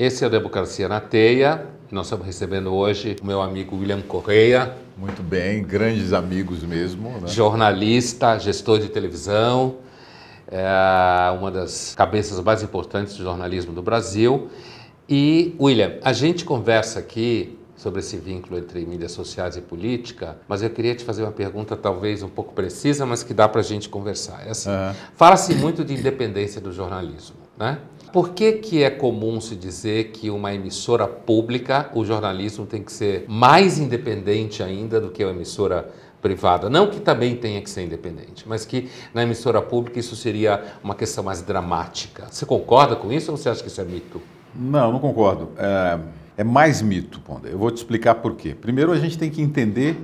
Esse é o Democracia na Teia. Nós estamos recebendo hoje o meu amigo William Correia. Muito bem, grandes amigos mesmo. Né? Jornalista, gestor de televisão, é uma das cabeças mais importantes do jornalismo do Brasil. E, William, a gente conversa aqui sobre esse vínculo entre mídias sociais e política, mas eu queria te fazer uma pergunta talvez um pouco precisa, mas que dá para a gente conversar. É assim, uhum. Fala-se muito de independência do jornalismo. Né? Por que, que é comum se dizer que uma emissora pública, o jornalismo tem que ser mais independente ainda do que uma emissora privada? Não que também tenha que ser independente, mas que na emissora pública isso seria uma questão mais dramática. Você concorda com isso ou você acha que isso é mito? Não, não concordo. É, é mais mito, Ponder. Eu vou te explicar por quê. Primeiro, a gente tem que entender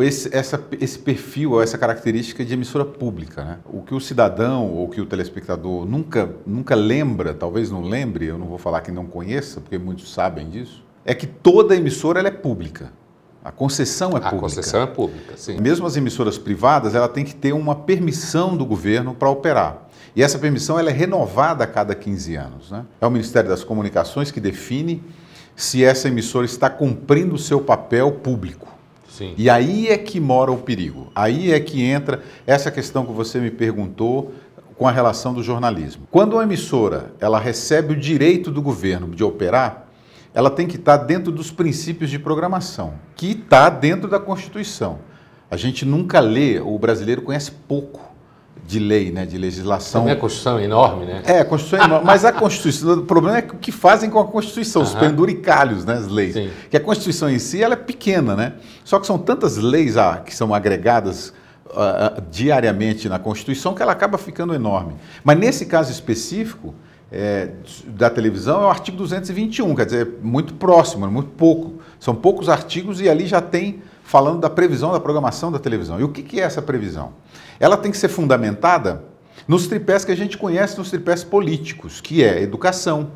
esse, essa, esse perfil, essa característica de emissora pública. Né? O que o cidadão ou que o telespectador nunca, nunca lembra, talvez não lembre, eu não vou falar que não conheça, porque muitos sabem disso, é que toda emissora é pública. A concessão é pública. A concessão é pública, sim. Mesmo as emissoras privadas, ela tem que ter uma permissão do governo para operar. E essa permissão ela é renovada a cada 15 anos. Né? É o Ministério das Comunicações que define se essa emissora está cumprindo o seu papel público. Sim. E aí é que mora o perigo. Aí é que entra essa questão que você me perguntou com a relação do jornalismo. Quando uma emissora ela recebe o direito do governo de operar, ela tem que estar dentro dos princípios de programação, que está dentro da Constituição. A gente nunca lê, o brasileiro conhece pouco de lei, né, de legislação. Também a é Constituição é enorme, né? É, a Constituição é enorme. Mas a Constituição, o problema é o que fazem com a Constituição, uhum. os penduricalhos, né, as leis. Sim. Que a Constituição em si ela é pequena, né? Só que são tantas leis ah, que são agregadas ah, ah diariamente na Constituição que ela acaba ficando enorme. Mas nesse caso específico é, da televisão é o artigo 221, quer dizer, é muito próximo, é muito pouco. São poucos artigos e ali já tem falando da previsão da programação da televisão. E o que, é essa previsão? Ela tem que ser fundamentada nos tripés que a gente conhece, nos tripés políticos, que é educação.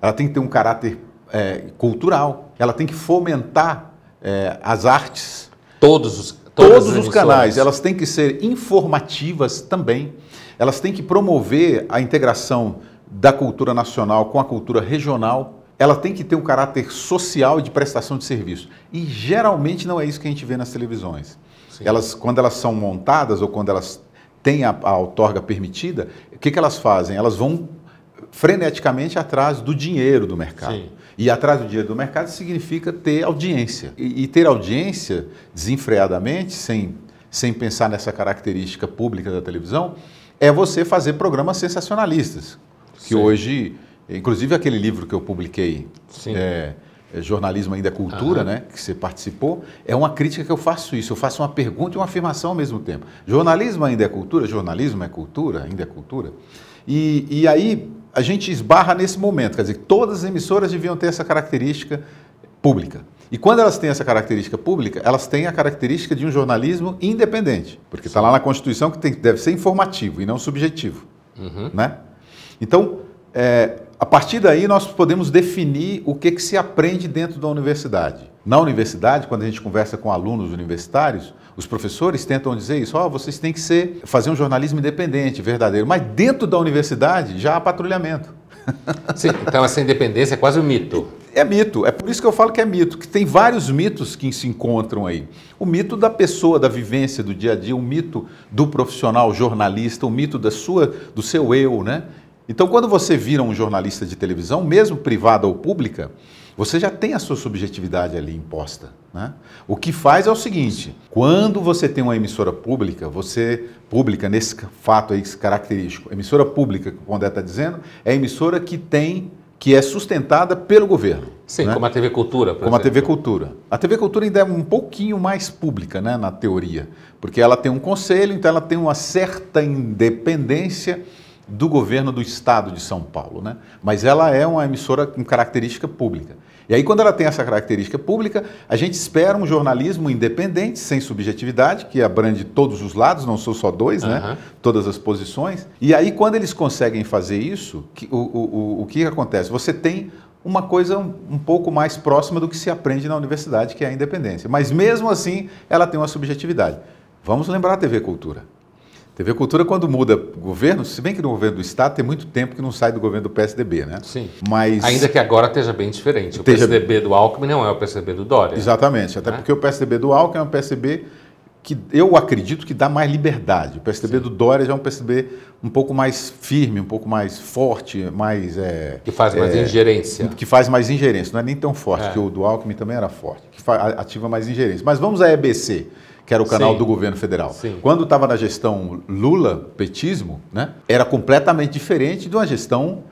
Ela tem que ter um caráter é, cultural. Ela tem que fomentar é, as artes. Todos os todos os canais. Elas têm que ser informativas também. Elas têm que promover a integração da cultura nacional com a cultura regional ela tem que ter um caráter social de prestação de serviço. E geralmente não é isso que a gente vê nas televisões. Sim. Elas, quando elas são montadas ou quando elas têm a, a outorga permitida, o que, que elas fazem? Elas vão freneticamente atrás do dinheiro do mercado. Sim. E atrás do dinheiro do mercado significa ter audiência. E, e, ter audiência desenfreadamente, sem, sem pensar nessa característica pública da televisão, é você fazer programas sensacionalistas, que Sim. hoje Inclusive aquele livro que eu publiquei, é, é Jornalismo Ainda é Cultura, né, que você participou, é uma crítica que eu faço isso. Eu faço uma pergunta e uma afirmação ao mesmo tempo. Jornalismo ainda é cultura? Jornalismo é cultura? Ainda é cultura? E, e aí a gente esbarra nesse momento. Quer dizer, todas as emissoras deviam ter essa característica pública. E quando elas têm essa característica pública, elas têm a característica de um jornalismo independente, porque está lá na Constituição que tem, deve ser informativo e não subjetivo. Uhum. Né? Então, é, a partir daí, nós podemos definir o que, que se aprende dentro da universidade. Na universidade, quando a gente conversa com alunos universitários, os professores tentam dizer isso: ó, oh, vocês têm que ser, fazer um jornalismo independente, verdadeiro. Mas dentro da universidade já há patrulhamento. Sim, então essa independência é quase um mito. É mito, é por isso que eu falo que é mito, que tem vários mitos que se encontram aí. O mito da pessoa, da vivência do dia a dia, o mito do profissional jornalista, o mito da sua, do seu eu, né? Então, quando você vira um jornalista de televisão, mesmo privada ou pública, você já tem a sua subjetividade ali imposta. Né? O que faz é o seguinte: quando você tem uma emissora pública, você, pública, nesse fato aí característico, emissora pública, como o André está dizendo, é emissora que tem que é sustentada pelo governo. Sim, né? como a TV Cultura, por Como exemplo. a TV Cultura. A TV Cultura ainda é um pouquinho mais pública, né, na teoria, porque ela tem um conselho, então ela tem uma certa independência do governo do estado de São Paulo, né? mas ela é uma emissora com característica pública. E aí, quando ela tem essa característica pública, a gente espera um jornalismo independente, sem subjetividade, que abrange todos os lados, não são só dois, uhum. né? todas as posições. E aí, quando eles conseguem fazer isso, o, o, o, o que acontece? Você tem uma coisa um, um, pouco mais próxima do que se aprende na universidade, que é a independência. Mas mesmo assim, ela tem uma subjetividade. Vamos lembrar a TV Cultura. TV Cultura, quando muda governo, se bem que no governo do Estado tem muito tempo que não sai do governo do PSDB, né? Sim. Mas... Ainda que agora esteja bem diferente. O esteja... PSDB do Alckmin não é o PSDB do Dória. Exatamente. Até né? porque o PSDB do Alckmin é um PSDB que eu acredito que dá mais liberdade. O PSDB Sim. do Dória já é um PSDB um pouco mais firme, um pouco mais forte, mais... É, que faz mais é, ingerência. Que faz mais ingerência. Não é nem tão forte, é. que o do Alckmin também era forte. Que ativa mais ingerência. Mas vamos à EBC que era o canal Sim. do governo federal. Sim. Quando estava na gestão Lula, petismo, né, era completamente diferente de uma gestão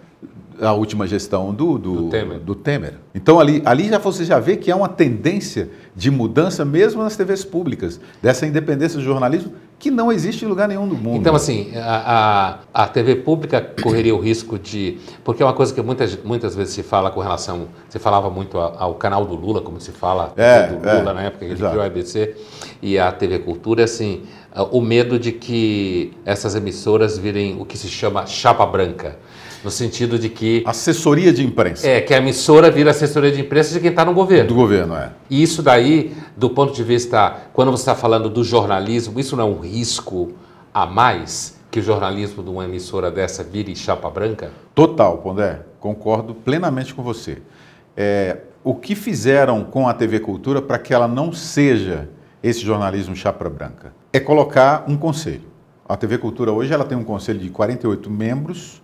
a última gestão do, do, do, Temer. do Temer. Então ali, ali já você já vê que há é uma tendência de mudança mesmo nas TVs públicas, dessa independência do jornalismo que não existe em lugar nenhum do mundo. Então, assim, a, a, a TV pública correria o risco de. Porque é uma coisa que muitas, muitas vezes se fala com relação. Você falava muito ao, canal do Lula, como se fala é, do é, Lula é, né, na época que ele criou a ABC, e a TV Cultura, assim, o medo de que essas emissoras virem o que se chama chapa branca no sentido de que. Assessoria de imprensa. É, que a emissora vira assessoria de imprensa de quem está no governo. Do governo, é. E isso daí, do ponto de vista, quando você está falando do jornalismo, isso não é um risco a mais que o jornalismo de uma emissora dessa vire chapa branca? Total, Pondé. Concordo plenamente com você. É, o que fizeram com a TV Cultura para que ela não seja esse jornalismo chapa branca? É colocar um conselho. A TV Cultura hoje ela tem um conselho de 48 membros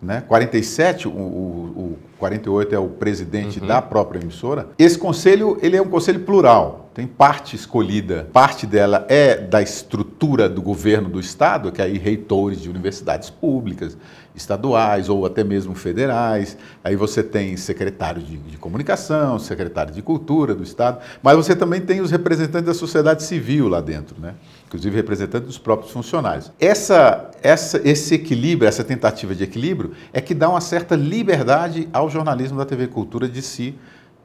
né? 47, o, o, o 48 é o presidente uhum. da própria emissora. Esse conselho, ele é um conselho plural. Tem parte escolhida, parte dela é da estrutura do governo do estado, que aí reitores de universidades públicas, estaduais ou até mesmo federais. Aí você tem secretário de, de comunicação, secretário de cultura do estado, mas você também tem os representantes da sociedade civil lá dentro, né? inclusive representantes dos próprios funcionários. Essa, essa, esse equilíbrio, essa tentativa de equilíbrio, é que dá uma certa liberdade ao jornalismo da TV Cultura de se si,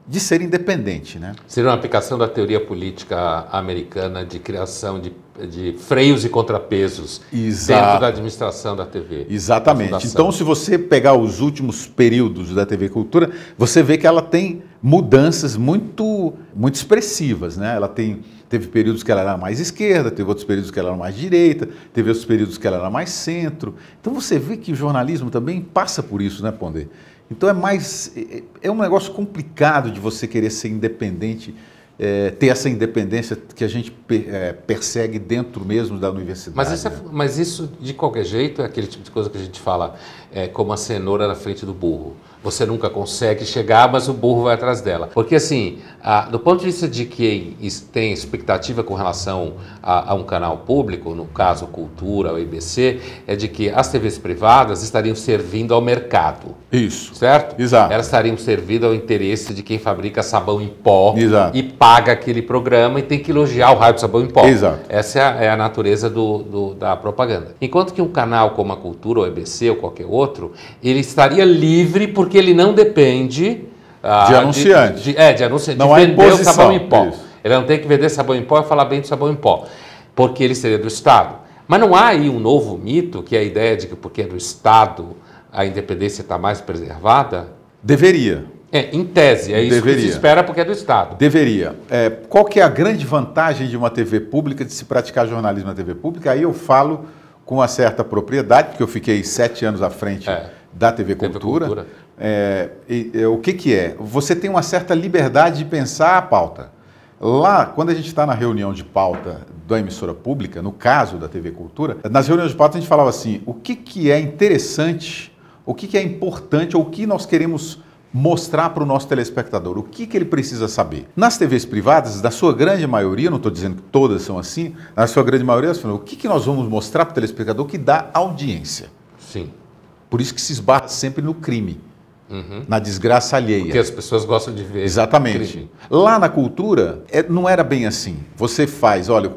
de ser independente, né? Seria uma aplicação da teoria política americana de criação de, de freios e contrapesos Exato. dentro da administração da TV. Exatamente. Da então, se você pegar os últimos períodos da TV Cultura, você vê que ela tem mudanças muito, muito expressivas, né? Ela tem Teve períodos que ela era mais esquerda, teve outros períodos que ela era mais direita, teve outros períodos que ela era mais centro. Então você vê que o jornalismo também passa por isso, né, Ponder? Então é mais. É, é um negócio complicado de você querer ser independente, é, ter essa independência que a gente é, persegue dentro mesmo da universidade. Mas isso, é, né? mas isso, de qualquer jeito, é aquele tipo de coisa que a gente fala, é, como a cenoura na frente do burro você nunca consegue chegar, mas o burro vai atrás dela. Porque, assim, ah, do ponto de vista de quem tem expectativa com relação a, a, um canal público, no caso Cultura, o IBC, é de que as TVs privadas estariam servindo ao mercado. Isso. Certo? Exato. Elas estariam servindo ao interesse de quem fabrica sabão em pó Exato. e paga aquele programa e tem que elogiar o raio do sabão em pó. Exato. Essa é a, é a natureza do, do, da propaganda. Enquanto que um canal como a Cultura, ou o IBC, ou qualquer outro, ele estaria livre porque porque ele não depende. Ah, de anunciante. De, de, é, de anunciante. Não de é vender imposição, o sabão em pó. Isso. Ele não tem que vender sabão em pó e falar bem do sabão em pó, porque ele seria do Estado. Mas não há aí um novo mito, que é a ideia de que porque é do Estado a independência está mais preservada? Deveria. É, em tese, é isso Deveria. que se espera porque é do Estado. Deveria. É, qual que é a grande vantagem de uma TV pública, de se praticar jornalismo na TV pública? Aí eu falo com uma certa propriedade, porque eu fiquei sete anos à frente é. da TV Cultura. TV Cultura. É, é, o que, que é? Você tem uma certa liberdade de pensar a pauta. Lá, quando a gente está na reunião de pauta da emissora pública, no caso da TV Cultura, nas reuniões de pauta a gente falava assim: o que, que é interessante, o que, que é importante, ou o que nós queremos mostrar para o nosso telespectador o que, que ele precisa saber. Nas TVs privadas, da sua grande maioria, não estou dizendo que todas são assim, na sua grande maioria, falam, o que, que nós vamos mostrar para o telespectador que dá audiência. Sim. Por isso que se esbarra sempre no crime uhum. na desgraça alheia. Porque as pessoas gostam de ver. Exatamente. Crime. Lá na cultura, é, não era bem assim. Você faz, olha,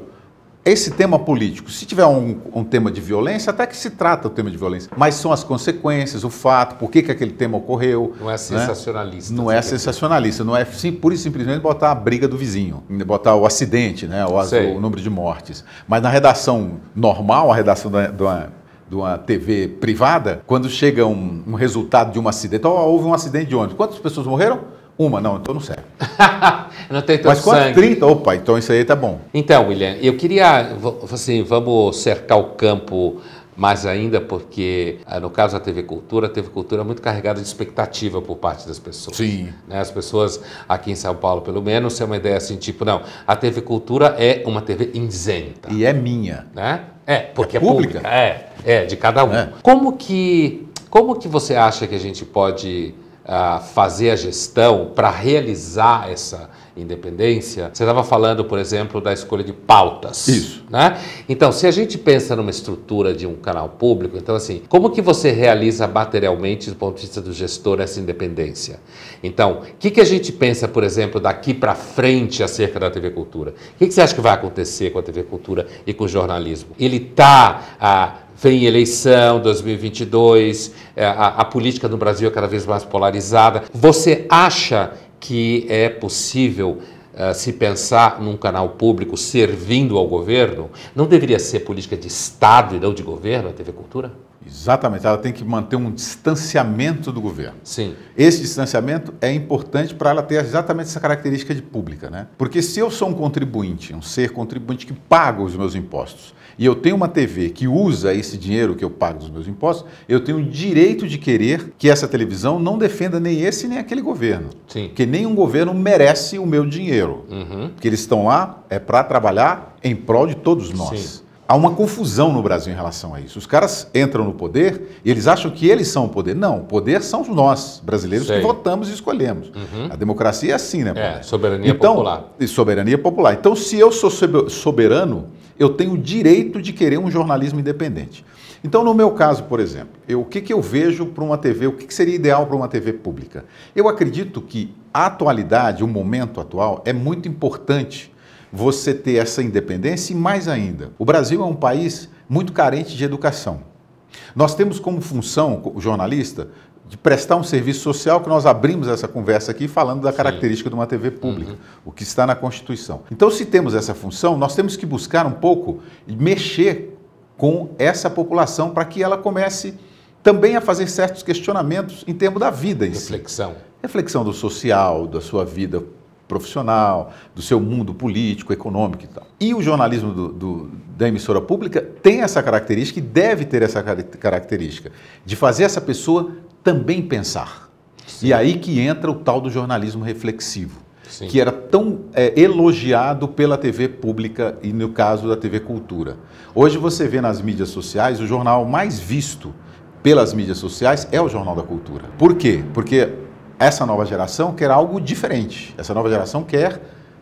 esse tema político, se tiver um, um, tema de violência, até que se trata o tema de violência, mas são as consequências, o fato, por que, que aquele tema ocorreu. Não é né? sensacionalista. Né? Não é sensacionalista, não é sim, pura e simplesmente botar a briga do vizinho, botar o acidente, né? o, o número de mortes. Mas na redação normal, a redação da, da de uma TV privada, quando chega um, um resultado de um acidente, oh, houve um acidente de ônibus, quantas pessoas morreram? Uma, não, então não serve. não tem tanto Mas quase 30, opa, então isso aí tá bom. Então, William, eu queria, assim, vamos cercar o campo mais ainda porque, ah, no caso da TV Cultura, a TV Cultura é muito carregada de expectativa por parte das pessoas. Sim. Né? As pessoas, aqui em São Paulo, pelo menos, têm é uma ideia assim, tipo, não, a TV Cultura é uma TV isenta. E é minha. Né? É, porque é pública. É, pública. é, é de cada um. É. Como, que, como que você acha que a gente pode uh, fazer a gestão para realizar essa, independência. Você estava falando, por exemplo, da escolha de pautas. Isso. Né? Então, se a gente pensa numa estrutura de um canal público, então assim, como que você realiza materialmente, do ponto de vista do gestor, essa independência? Então, o que, que a gente pensa, por exemplo, daqui para frente acerca da TV Cultura? O que, que você acha que vai acontecer com a TV Cultura e com o jornalismo? Ele está ah, vem eleição 2022, eh, a, a, política no Brasil é cada vez mais polarizada. Você acha que é possível uh, se pensar num canal público servindo ao governo, não deveria ser política de Estado e não de governo a TV Cultura? Exatamente, ela tem que manter um distanciamento do governo. Sim. Esse distanciamento é importante para ela ter exatamente essa característica de pública, né? Porque se eu sou um contribuinte, um ser contribuinte que paga os meus impostos, e eu tenho uma TV que usa esse dinheiro que eu pago dos meus impostos, eu tenho o direito de querer que essa televisão não defenda nem esse nem aquele governo. Sim. Porque nenhum governo merece o meu dinheiro. Uhum. Porque eles estão lá é para trabalhar em prol de todos nós. Sim há uma confusão no Brasil em relação a isso. Os caras entram no poder e eles acham que eles são o poder. Não, o poder são nós, brasileiros, Sei. que votamos e escolhemos. Uhum. A democracia é assim, né? Paulo? É, soberania então, popular. Soberania popular. Então, se eu sou soberano, eu tenho o direito de querer um jornalismo independente. Então, no meu caso, por exemplo, eu, o que, que eu vejo para uma TV, o que, que seria ideal para uma TV pública? Eu acredito que a atualidade, o momento atual, é muito importante você ter essa independência e mais ainda. O Brasil é um país muito carente de educação. Nós temos como função, o jornalista, de prestar um serviço social que nós abrimos essa conversa aqui falando da característica Sim. de uma TV uhum. pública, uhum. o que está na Constituição. Então, se temos essa função, nós temos que buscar um pouco mexer com essa população para que ela comece também a fazer certos questionamentos em termos da vida. Em Reflexão. Si. Reflexão do social, da sua vida profissional, do seu mundo político, econômico e tal. E o jornalismo do, do, da emissora pública tem essa característica e deve ter essa característica de fazer essa pessoa também pensar. Sim. E aí que entra o tal do jornalismo reflexivo, Sim. que era tão é, elogiado pela TV pública e no caso da TV Cultura. Hoje você vê nas mídias sociais o jornal mais visto pelas mídias sociais é o Jornal da Cultura. Por quê? Porque essa nova geração quer algo diferente. Essa nova geração quer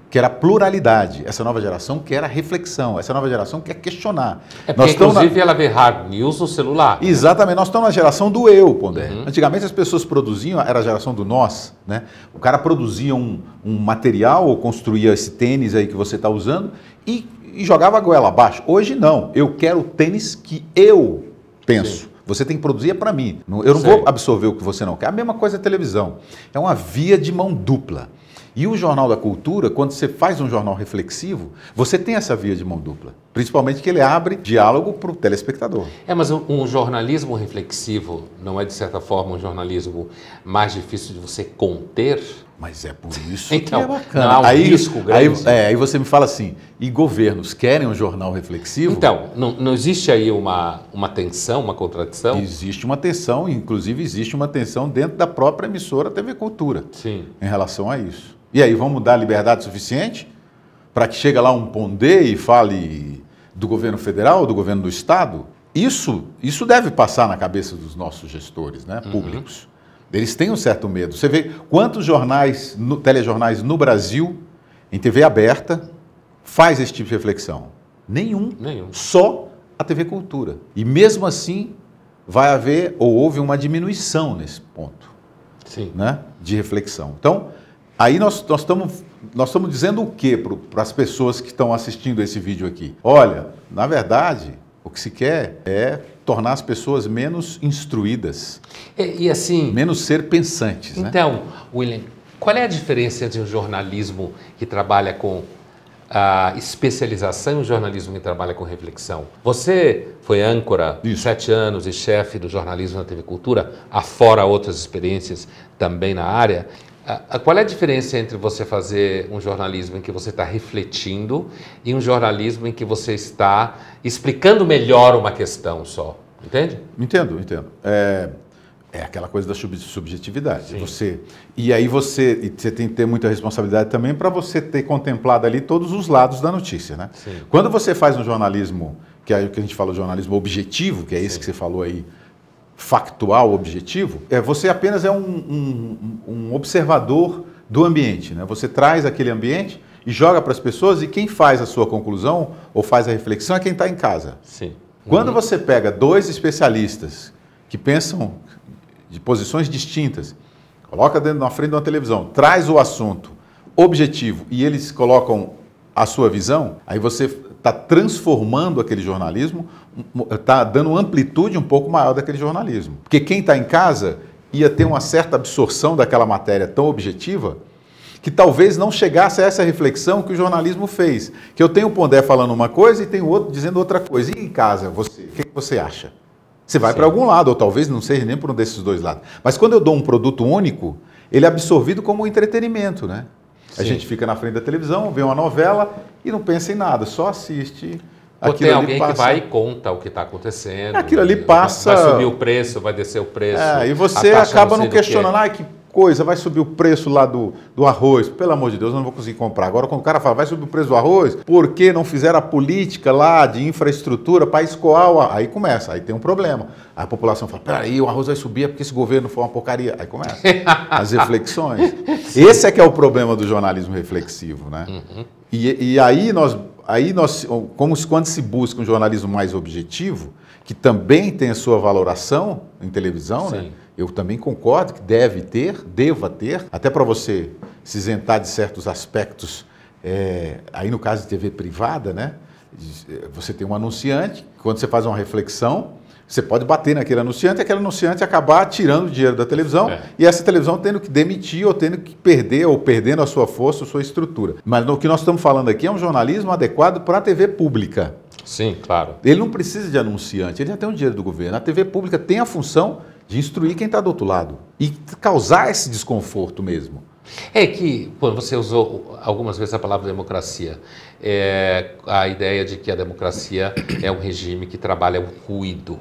quer a pluralidade, essa nova geração quer a reflexão, essa nova geração quer questionar. É porque, inclusive, na... ela vê hard news no celular. Exatamente, nós estamos na geração do eu, Pondé. Uhum. Antigamente as pessoas produziam, era a geração do nós, né? O cara produzia um, um material ou construía esse tênis aí que você está usando e, e, jogava a goela abaixo. Hoje não, eu quero o tênis que eu penso. Sim. Você tem que produzir é para mim. Eu não Sei. vou absorver o que você não quer. É a mesma coisa é televisão. É uma via de mão dupla. E o Jornal da Cultura, quando você faz um jornal reflexivo, você tem essa via de mão dupla. Principalmente que ele abre diálogo para o telespectador. É, mas um jornalismo reflexivo não é, de certa forma, um jornalismo mais difícil de você conter? Mas é por isso então, que é bacana. Não, há um aí, risco grande. Aí, é, aí, você me fala assim, e governos querem um jornal reflexivo? Então, não, não existe aí uma, uma tensão, uma contradição? Existe uma tensão, inclusive existe uma tensão dentro da própria emissora TV Cultura Sim. em relação a isso. E aí, vamos dar liberdade suficiente para que chegue lá um pondê e fale do governo federal, do governo do estado? Isso, isso deve passar na cabeça dos nossos gestores né, uhum. públicos. Uhum. Eles têm um certo medo. Você vê quantos jornais, no, telejornais no Brasil, em TV aberta, faz esse tipo de reflexão? Nenhum. Nenhum. Só a TV Cultura. E mesmo assim, vai haver ou houve uma diminuição nesse ponto Sim. Né, de reflexão. Então, aí nós, nós estamos nós estamos dizendo o que para as pessoas que estão assistindo esse vídeo aqui? Olha, na verdade, que se quer é tornar as pessoas menos instruídas. E, e assim. Menos ser pensantes. Né? Então, né? William, qual é a diferença entre um jornalismo que trabalha com a ah, especialização e um jornalismo que trabalha com reflexão. Você foi âncora Isso. sete anos e chefe do jornalismo na TV Cultura, afora outras experiências também na área. A, a, qual é a diferença entre você fazer um jornalismo em que você está refletindo e um jornalismo em que você está explicando melhor uma questão só? Entende? Entendo, entendo. É, é aquela coisa da sub, subjetividade. Sim. Você e aí você e você tem que ter muita responsabilidade também para você ter contemplado ali todos os lados da notícia, né? Sim. Quando você faz um jornalismo que é o que a gente fala de jornalismo objetivo, que é esse Sim. que você falou aí, factual, objetivo, é, você apenas é um, um, um observador do ambiente. Né? Você traz aquele ambiente e joga para as pessoas e quem faz a sua conclusão ou faz a reflexão é quem está em casa. Sim. Quando uhum. você pega dois especialistas que pensam de posições distintas, coloca dentro na frente de uma televisão, traz o assunto objetivo e eles colocam a sua visão, aí você está transformando aquele jornalismo, está dando amplitude um pouco maior daquele jornalismo. Porque quem está em casa ia ter uma certa absorção daquela matéria tão objetiva que talvez não chegasse a essa reflexão que o jornalismo fez. Que eu tenho o Pondé falando uma coisa e tenho outro dizendo outra coisa. E em casa, você, o que, você acha? Você vai para algum lado, ou talvez não seja nem por um desses dois lados. Mas quando eu dou um produto único, ele é absorvido como um entretenimento, né? Sim. A gente fica na frente da televisão, vê uma novela e não pensa em nada, só assiste. Ou tem alguém passa... que vai e conta o que está acontecendo. Aquilo ali passa. Vai subir o preço, vai descer o preço. É, e você acaba não, não questionando, ah, que coisa, vai subir o preço lá do, do arroz. Pelo amor de Deus, eu não vou conseguir comprar. Agora, quando o cara fala, vai subir o preço do arroz, por que não fizeram a política lá de infraestrutura para escoar o arroz? Aí começa, aí tem um problema a população fala, peraí, o arroz vai subir é porque esse governo foi uma porcaria. Aí começa as reflexões. esse é que é o problema do jornalismo reflexivo, né? Uhum. E, e, aí nós, aí nós como, quando se busca um jornalismo mais objetivo, que também tem a sua valoração em televisão, né? Eu também concordo que deve ter, deva ter, até para você se isentar de certos aspectos, é, aí no caso de TV privada, né? Eh, você tem um anunciante, quando você faz uma reflexão, você pode bater naquele anunciante e aquele anunciante acabar tirando dinheiro da televisão é. e essa televisão tendo que demitir ou tendo que perder ou perdendo a sua força, a sua estrutura. Mas o que nós estamos falando aqui é um jornalismo adequado para a TV pública. Sim, claro. Ele não precisa de anunciante, ele já tem o dinheiro do governo. A TV pública tem a função de instruir quem está do outro lado e causar esse desconforto mesmo. É que, quando você usou algumas vezes a palavra democracia, é, a ideia de que a democracia é um regime que trabalha o ruído,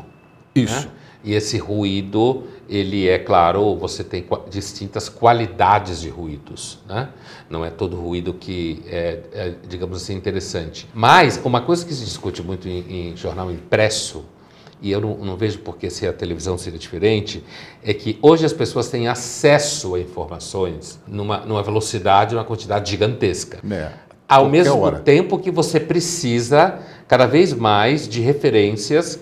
né? Isso. Né? E esse ruído, ele é claro, você tem distintas qualidades de ruídos, né? Não é todo ruído que é, é digamos assim, interessante. Mas uma coisa que se discute muito em, em jornal impresso, e eu não, não, vejo porque se a televisão seria diferente, é que hoje as pessoas têm acesso a informações numa, numa velocidade, numa quantidade gigantesca. É, Ao mesmo hora. tempo que você precisa cada vez mais de referências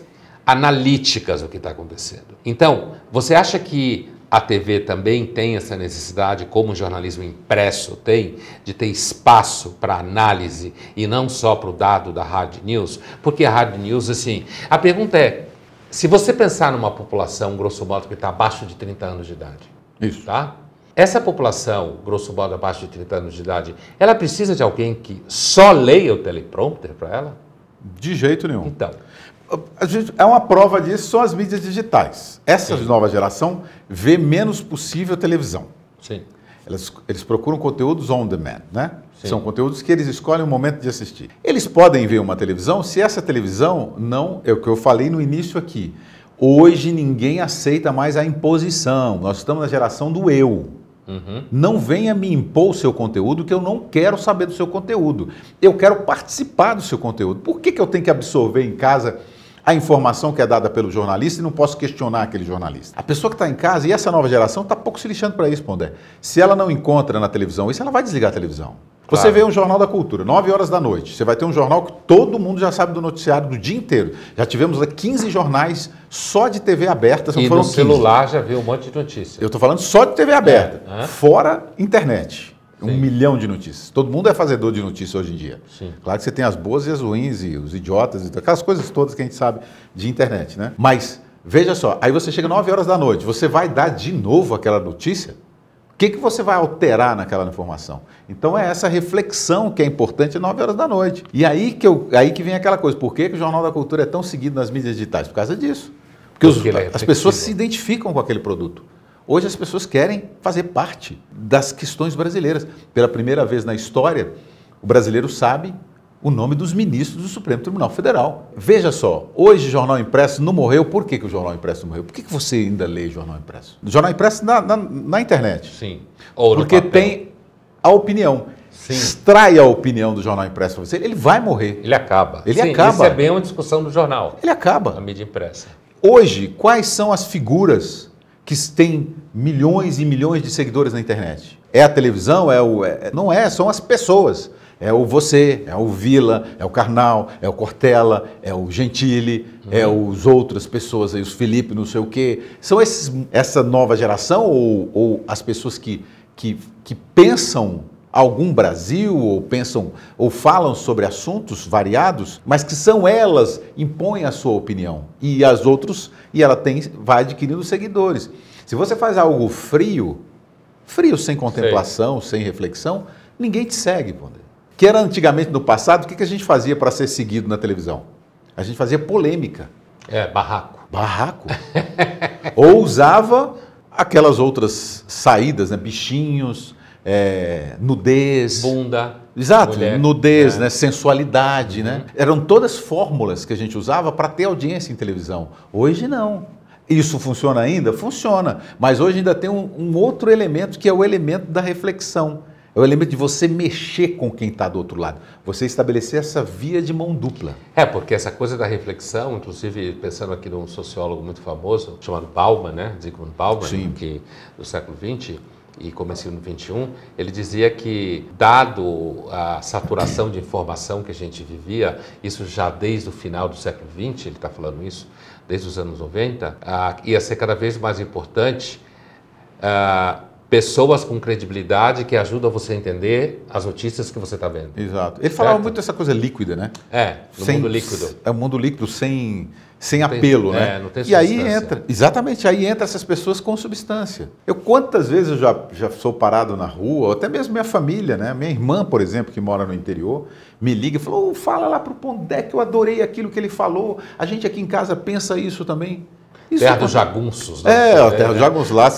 analíticas o que está acontecendo. Então, você acha que a TV também tem essa necessidade, como o jornalismo impresso tem, de ter espaço para análise e não só para o dado da Hard News? Porque a Hard News, assim, a pergunta é, se você pensar numa população, grosso modo, que está abaixo de 30 anos de idade, Isso. tá? Essa população, grosso modo, abaixo de 30 anos de idade, ela precisa de alguém que só leia o teleprompter para ela? De jeito nenhum. Então. Gente, é uma prova disso são as mídias digitais. Essa Sim. nova geração vê menos possível televisão. Sim. Eles, eles procuram conteúdos on demand, né? Sim. São conteúdos que eles escolhem o momento de assistir. Eles podem ver uma televisão se essa televisão não. É o que eu falei no início aqui. Hoje ninguém aceita mais a imposição. Nós estamos na geração do eu. Uhum. Não venha me impor o seu conteúdo, que eu não quero saber do seu conteúdo. Eu quero participar do seu conteúdo. Por que, que eu tenho que absorver em casa a informação que é dada pelo jornalista e não posso questionar aquele jornalista. A pessoa que está em casa, e essa nova geração está pouco se lixando para isso, Pondé. Se ela não encontra na televisão isso, ela vai desligar a televisão. Claro. Você vê um jornal da cultura, 9 horas da noite. Você vai ter um jornal que todo mundo já sabe do noticiário do dia inteiro. Já tivemos 15 jornais só de TV aberta. e foram no 15. celular já viu um monte de notícias. Eu estou falando só de TV aberta, é, é. fora internet. Sim. Um milhão de notícias. Todo mundo é fazedor de notícias hoje em dia. Sim. Claro que você tem as boas e as ruins, e os idiotas, e aquelas coisas todas que a gente sabe de internet, né? Mas, veja só, aí você chega 9 horas da noite, você vai dar de novo aquela notícia? O que, que você vai alterar naquela informação? Então é essa reflexão que é importante às é 9 horas da noite. E aí que, eu, aí que vem aquela coisa, por que, que o Jornal da Cultura é tão seguido nas mídias digitais? Por causa disso. Porque, Porque os, é as pessoas se identificam com aquele produto. Hoje as pessoas querem fazer parte das questões brasileiras. Pela primeira vez na história, o brasileiro sabe o nome dos ministros do Supremo Tribunal Federal. Veja só, hoje jornal impresso não morreu. Por que, que o jornal impresso não morreu? Por que, que você ainda lê jornal impresso? Jornal impresso na, na, na internet. Sim. Ou Porque tem a opinião. Sim. Extrai a opinião do jornal impresso para você. Ele vai morrer. Ele acaba. Ele Sim, acaba. Isso é bem uma discussão do jornal. Ele acaba. A mídia impressa. Hoje, quais são as figuras que tem milhões e milhões de seguidores na internet? É a televisão? É o, é, não é, são as pessoas. É o você, é o Vila, é o Carnal, é o Cortella, é o Gentili, é uhum. é os outras pessoas aí, os Felipe, não sei o quê. São esses, essa nova geração ou, ou as pessoas que, que, que pensam algum Brasil ou pensam ou falam sobre assuntos variados, mas que são elas impõem a sua opinião e as outros e ela tem vai adquirindo seguidores. Se você faz algo frio, frio sem contemplação, Sei. sem reflexão, ninguém te segue, Ponder. Que era antigamente no passado, o que, que a gente fazia para ser seguido na televisão? A gente fazia polêmica. É, barraco. Barraco. ou usava aquelas outras saídas, né? bichinhos, é, nudez. Bunda. Exato, mulher, nudez, né? né? sensualidade, né? uhum. né? Eram todas fórmulas que a gente usava para ter audiência em televisão. Hoje não. Isso funciona ainda? Funciona. Mas hoje ainda tem um, um outro elemento que é o elemento da reflexão. É o elemento de você mexer com quem está do outro lado. Você estabelecer essa via de mão dupla. É, porque essa coisa da reflexão, inclusive pensando aqui num sociólogo muito famoso, chamado Bauman, né? Zygmunt Bauman, Sim. que, do século XX, e comecinho no 21, ele dizia que, dado a saturação de informação que a gente vivia, isso já desde o final do século XX, ele está falando isso, desde os anos 90, ah, ia ser cada vez mais importante ah, pessoas com credibilidade que ajudam você a entender as notícias que você está vendo. Exato. Ele falava certo? muito dessa coisa líquida, né? É, no sem, mundo líquido. É o mundo líquido sem sem tem, apelo, né? é, né? e aí entra, exatamente, aí entra essas pessoas com substância. Eu quantas vezes eu já, já sou parado na rua, ou até mesmo minha família, né? Minha irmã, por exemplo, que mora no interior, me liga e falou: oh, fala lá pro Pondé que eu adorei aquilo que ele falou. A gente aqui em casa pensa isso também. Isso terra dos é jagunços, né? É, a terra dos né? jagunços. Lá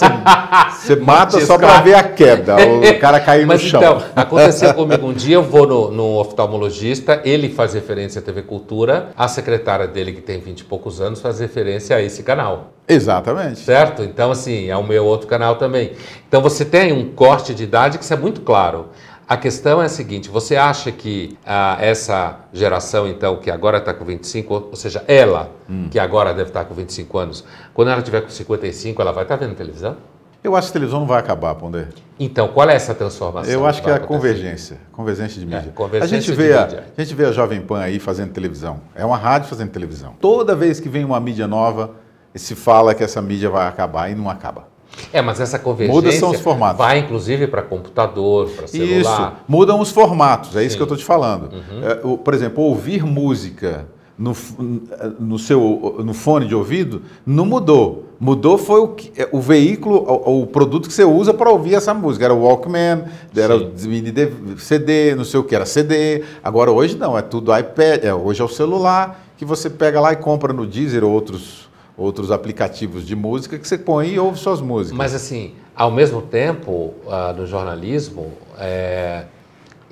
você mata só para ver a queda, o cara cair no chão. Então, aconteceu comigo um dia, eu vou no, no, oftalmologista, ele faz referência à TV Cultura, a secretária dele, que tem 20 e poucos anos, faz referência a esse canal. Exatamente. Certo? Então, assim, é o meu outro canal também. Então, você tem um corte de idade que isso é muito claro. A questão é a seguinte: você acha que ah, essa geração, então, que agora está com 25, ou, ou seja, ela, hum. que agora deve estar tá com 25 anos, quando ela tiver com 55, ela vai estar tá vendo televisão? Eu acho que a televisão não vai acabar, Ponder. Então, qual é essa transformação? Eu acho que, que é a convergência, convergência de é, mídia. É, convergência a gente vê a, mídia. a gente vê a Jovem Pan aí fazendo televisão. É uma rádio fazendo televisão. Toda vez que vem uma mídia nova, se fala que essa mídia vai acabar e não acaba. É, mas essa convergência muda são os formatos. vai inclusive para computador, para celular. Isso, mudam os formatos, é Sim. isso que eu estou te falando. Uhum. É, por exemplo, ouvir música no, no, seu, no fone de ouvido não mudou. Mudou foi o, é, o veículo, o, o produto que você usa para ouvir essa música. Era o Walkman, era o mini CD, não sei o que, era CD. Agora hoje não, é tudo iPad, é, hoje é o celular que você pega lá e compra no Deezer ou outros outros aplicativos de música que você põe e ouve suas músicas. Mas assim, ao mesmo tempo, ah, no jornalismo, é,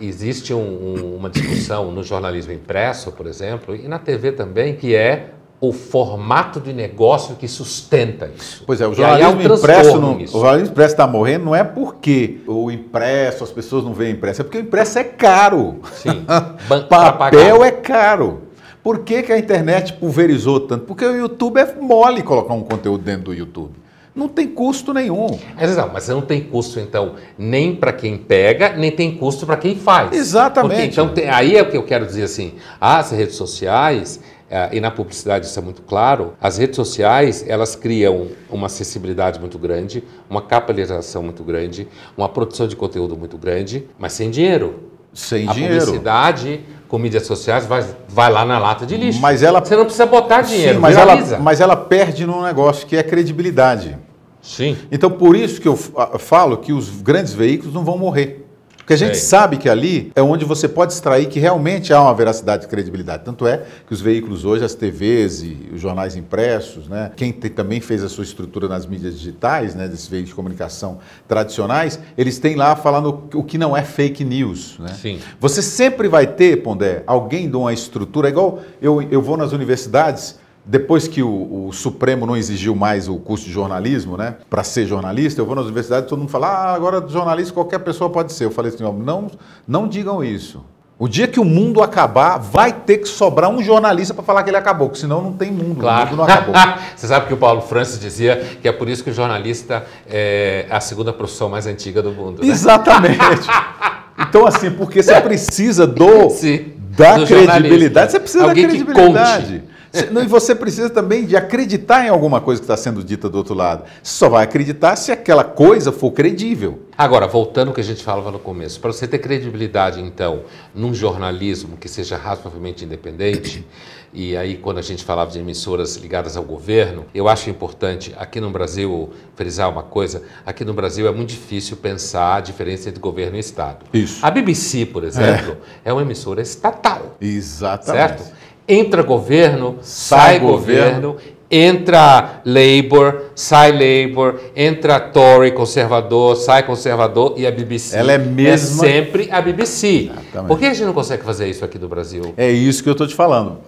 existe um, uma discussão no jornalismo impresso, por exemplo, e na TV também, que é o formato de negócio que sustenta isso. Pois é, o jornalismo, é impresso, não, o jornalismo impresso está morrendo não é porque o impresso, as pessoas não veem impresso, é porque o impresso é caro. Sim. Papel é caro. Por que, que a internet pulverizou tanto? Porque o YouTube é mole colocar um conteúdo dentro do YouTube. Não tem custo nenhum. Exato. mas não tem custo, então, nem para quem pega, nem tem custo para quem faz. Exatamente. Porque, então, tem, aí é o que eu quero dizer assim: as redes sociais, eh, e na publicidade isso é muito claro, as redes sociais elas criam uma acessibilidade muito grande, uma capitalização muito grande, uma produção de conteúdo muito grande, mas sem dinheiro. Sem a dinheiro. A publicidade com mídias sociais, vai, vai lá na lata de lixo. Mas ela, Você não precisa botar dinheiro, sim, mas, ela, mas ela perde num negócio que é credibilidade. Sim. Então, por isso que eu falo que os grandes veículos não vão morrer. Porque a gente é. sabe que ali é onde você pode extrair que realmente há uma veracidade e credibilidade. Tanto é que os veículos hoje, as TVs e os jornais impressos, né, quem também fez a sua estrutura nas mídias digitais, né, desses veículos de comunicação tradicionais, eles têm lá falando o que não é fake news. Né? Sim. Você sempre vai ter, Pondé, alguém de uma estrutura, igual eu, eu vou nas universidades depois que o, o, Supremo não exigiu mais o curso de jornalismo, né? Para ser jornalista, eu vou nas universidades e todo mundo fala, ah, agora jornalista qualquer pessoa pode ser. Eu falei assim, não, não digam isso. O dia que o mundo acabar, vai ter que sobrar um jornalista para falar que ele acabou, porque senão não tem mundo, claro. o mundo não acabou. Você sabe que o Paulo Francis dizia que é por isso que o jornalista é a segunda profissão mais antiga do mundo. Né? Exatamente. então, assim, porque você precisa do, Sim, da do credibilidade, você precisa Alguém da credibilidade. E você precisa também de acreditar em alguma coisa que está sendo dita do outro lado. Você só vai acreditar se aquela coisa for credível. Agora, voltando ao que a gente falava no começo, para você ter credibilidade, então, num jornalismo que seja razoavelmente independente, e aí quando a gente falava de emissoras ligadas ao governo, eu acho importante aqui no Brasil frisar uma coisa, aqui no Brasil é muito difícil pensar a diferença entre governo e Estado. Isso. A BBC, por exemplo, é, é uma emissora estatal. Exatamente. Certo? entra governo, sai, sai governo, governo, entra Labour, sai Labour, entra Tory conservador, sai conservador e a BBC. Ela é mesmo É sempre a BBC. Por que a gente não consegue fazer isso aqui do Brasil? É isso que eu estou te falando.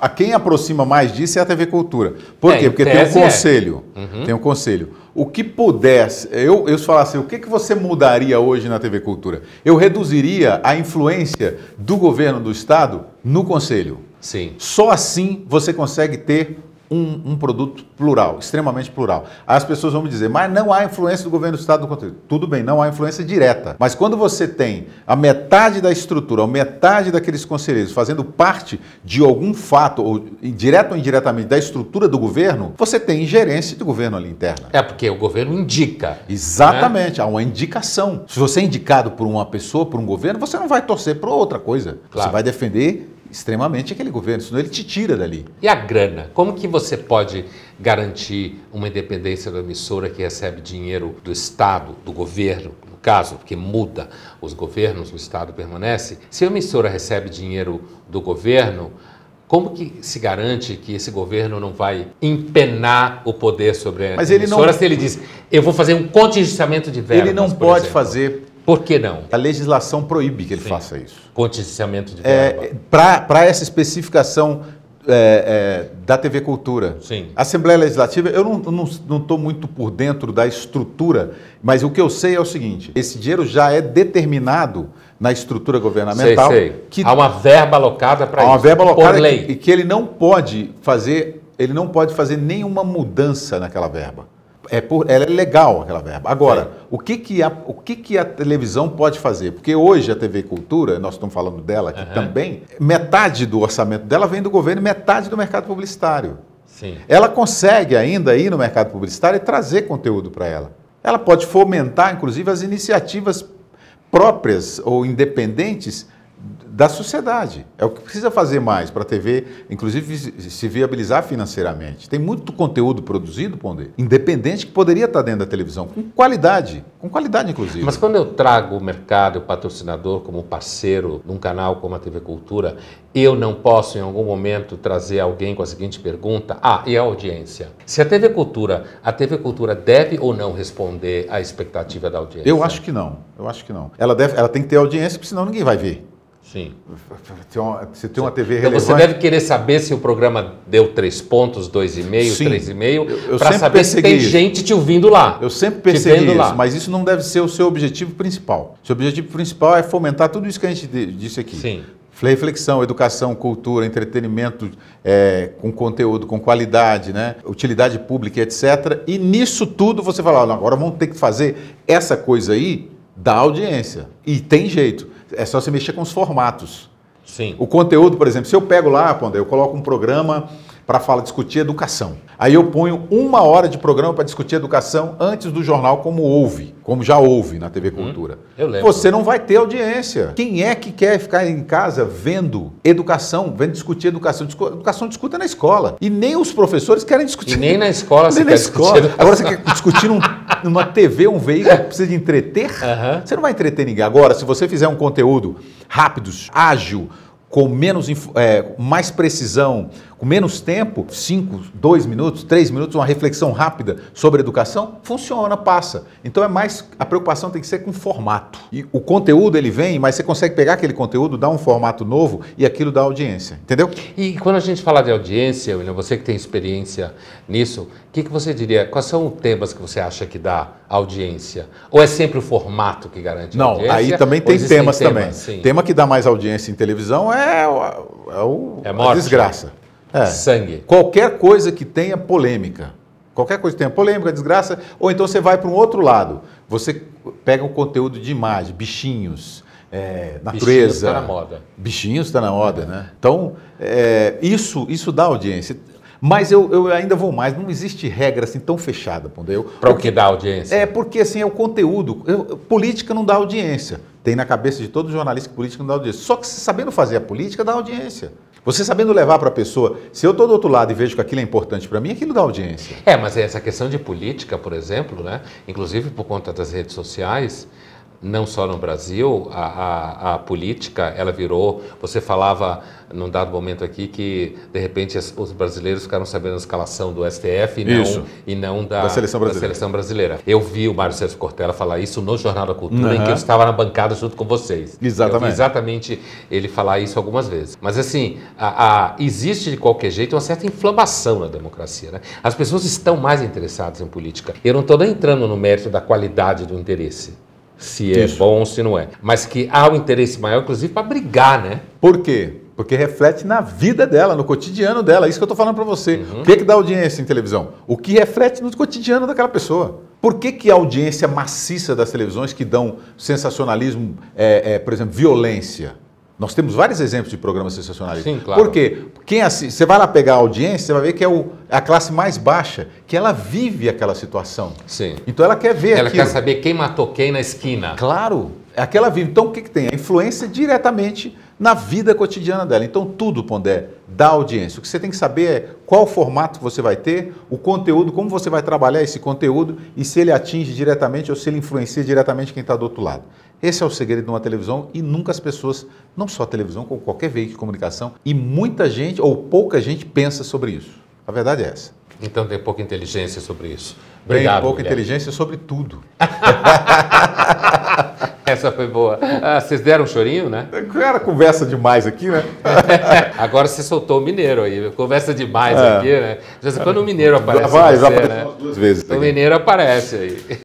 A quem aproxima mais disso é a TV Cultura. Por é, quê? Porque tem um é. conselho. É. Uhum. Tem um conselho. O que pudesse, eu, eu falasse, assim, o que, que você mudaria hoje na TV Cultura? Eu reduziria a influência do governo do Estado no conselho. Sim. Só assim você consegue ter um, um, produto plural, extremamente plural. As pessoas vão me dizer, mas não há influência do governo do Estado no conteúdo. Tudo bem, não há influência direta. Mas quando você tem a metade da estrutura, a metade daqueles conselheiros fazendo parte de algum fato, ou direto ou indiretamente, da estrutura do governo, você tem ingerência do governo ali interna. É porque o governo indica. Né? Exatamente, né? há uma indicação. Se você é indicado por uma pessoa, por um governo, você não vai torcer para outra coisa. Claro. Você vai defender extremamente aquele governo, senão ele te tira dali. E a grana? Como que você pode garantir uma independência da emissora que recebe dinheiro do Estado, do governo, no caso, porque muda os governos, o Estado permanece? Se a emissora recebe dinheiro do governo, como que se garante que esse governo não vai empenar o poder sobre a Mas ele emissora não... se ele diz, eu vou fazer um contingenciamento de verbas, Ele não pode exemplo. fazer por que não? A legislação proíbe que ele Sim. faça isso. Contingenciamento de é, verba. É, Para essa especificação é, é, da TV Cultura. Sim. Assembleia Legislativa, eu não estou muito por dentro da estrutura, mas o que eu sei é o seguinte: esse dinheiro já é determinado na estrutura governamental. Sei, sei. Que há uma verba alocada para isso. Há uma verba alocada por lei. E que, que ele não pode fazer, ele não pode fazer nenhuma mudança naquela verba é por, ela é legal aquela verba. Agora, o, que, que, a, o que, que a televisão pode fazer? Porque hoje a TV Cultura, nós estamos falando dela aqui uhum. também, metade do orçamento dela vem do governo, metade do mercado publicitário. Sim. Ela consegue ainda ir no mercado publicitário e trazer conteúdo para ela. Ela pode fomentar, inclusive, as iniciativas próprias ou independentes da sociedade. É o que precisa fazer mais para a TV, inclusive se viabilizar financeiramente. Tem muito conteúdo produzido, Ponder, independente que poderia estar tá dentro da televisão, com qualidade, com qualidade inclusive. Mas quando eu trago o mercado, o patrocinador como parceiro num canal como a TV Cultura, eu não posso em algum momento trazer alguém com a seguinte pergunta: "Ah, e a audiência? Se a TV Cultura, a TV Cultura deve ou não responder à expectativa da audiência?" Eu acho que não. Eu acho que não. Ela deve, ela tem que ter audiência, porque senão ninguém vai ver. Sim. Você tem uma TV então relevante. Você deve querer saber se o programa deu três pontos, dois e meio, Sim. três e meio, para saber se tem isso. gente te ouvindo lá. Eu sempre percebi isso, lá. mas isso não deve ser o seu objetivo principal. Seu objetivo principal é fomentar tudo isso que a gente disse aqui. Sim. Reflexão, educação, cultura, entretenimento é, com conteúdo, com qualidade, né? utilidade pública, etc. E nisso tudo você fala, agora vamos ter que fazer essa coisa aí da audiência. E tem jeito. É só você mexer com os formatos. Sim. O conteúdo, por exemplo, se eu pego lá, quando eu coloco um programa para falar discutir educação. Aí eu ponho uma hora de programa para discutir educação antes do jornal, como houve, como já houve na TV hum? Cultura. Hum, Você não vai ter audiência. Quem é que quer ficar em casa vendo educação, vendo discutir educação? Educação discuta na escola. E nem os professores querem discutir. E nem na escola nem você na quer escola. Agora você quer discutir um numa TV, um veículo que precisa de entreter, uhum. você não vai entreter ninguém. Agora, se você fizer um conteúdo rápido, ágil, com menos é, mais precisão, com menos tempo, 5, 2 minutos, 3 minutos, uma reflexão rápida sobre educação, funciona, passa. Então é mais, a preocupação tem que ser com o formato. E o conteúdo ele vem, mas você consegue pegar aquele conteúdo, dar um formato novo e aquilo dá audiência, entendeu? E quando a gente fala de audiência, William, você que tem experiência nisso, o que, que você diria? Quais são os temas que você acha que dá audiência? Ou é sempre o formato que garante Não, audiência? Não, aí também tem temas, temas também. Sim. Tema que dá mais audiência em televisão é, o, é, o, é morte, a desgraça. Né? É. Sangue. Qualquer coisa que tenha polêmica. Qualquer coisa que tenha polêmica, desgraça, ou então você vai para um outro lado. Você pega um conteúdo de imagem, bichinhos, é, natureza. Bichinhos está na moda. Bichinhos está na moda, é. né? Então, é, isso, isso dá audiência. Mas eu, eu ainda vou mais, não existe regra assim tão fechada, Pondeu. Para o que dá audiência? É, porque assim, é o conteúdo. Eu, política não dá audiência. Tem na cabeça de todo jornalista que política não dá audiência. Só que sabendo fazer a política, dá audiência. Você sabendo levar para a pessoa, se eu estou do outro lado e vejo que aquilo é importante para mim, aquilo dá audiência. É, mas essa questão de política, por exemplo, né? inclusive por conta das redes sociais, não só no Brasil, a, a, a, política, ela virou. Você falava num dado momento aqui que, de repente, os brasileiros ficaram sabendo a escalação do STF e não, e não da, da, seleção da, seleção brasileira. Eu vi o Mário Sérgio Cortella falar isso no Jornal da Cultura, uhum. em que eu estava na bancada junto com vocês. Exatamente. exatamente ele falar isso algumas vezes. Mas, assim, a, existe de qualquer jeito uma certa inflamação na democracia. Né? As pessoas estão mais interessadas em política. Eu não estou nem entrando no mérito da qualidade do interesse se é Isso. é bom ou se não é. Mas que há um interesse maior, inclusive, para brigar, né? Por quê? Porque reflete na vida dela, no cotidiano dela. É isso que eu estou falando para você. Uhum. O que, é que dá audiência em televisão? O que reflete no cotidiano daquela pessoa. Por que, que a audiência maciça das televisões que dão sensacionalismo, é, é, por exemplo, violência? Nós temos vários exemplos de programas sensacionais. Sim, claro. Por quê? Quem assiste, você vai lá pegar a audiência, você vai ver que é o, é a classe mais baixa, que ela vive aquela situação. Sim. Então ela quer ver Ela aquilo. quer saber quem matou quem na esquina. Claro, é aquela vive. Então o que, que tem? A influência diretamente na vida cotidiana dela. Então tudo, Pondé, dá audiência. O que você tem que saber é qual formato você vai ter, o conteúdo, como você vai trabalhar esse conteúdo e se ele atinge diretamente ou se ele influencia diretamente quem está do outro lado. Esse é o segredo de uma televisão e nunca as pessoas, não só a televisão, como qualquer veículo de comunicação, e muita gente ou pouca gente pensa sobre isso. A verdade é essa. Então tem pouca inteligência sobre isso. Obrigado, tem pouca inteligência sobre tudo. Essa foi boa. Ah, vocês deram um chorinho, né? Era conversa demais aqui, né? Agora você soltou o mineiro aí. Conversa demais é. aqui, né? De quando o mineiro aparece. Vai, você, né? duas vezes. O mineiro aparece aí.